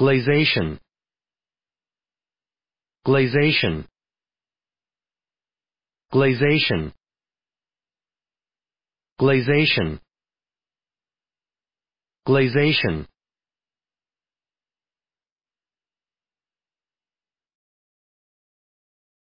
Glazation Glazation Glazation Glazation Glazation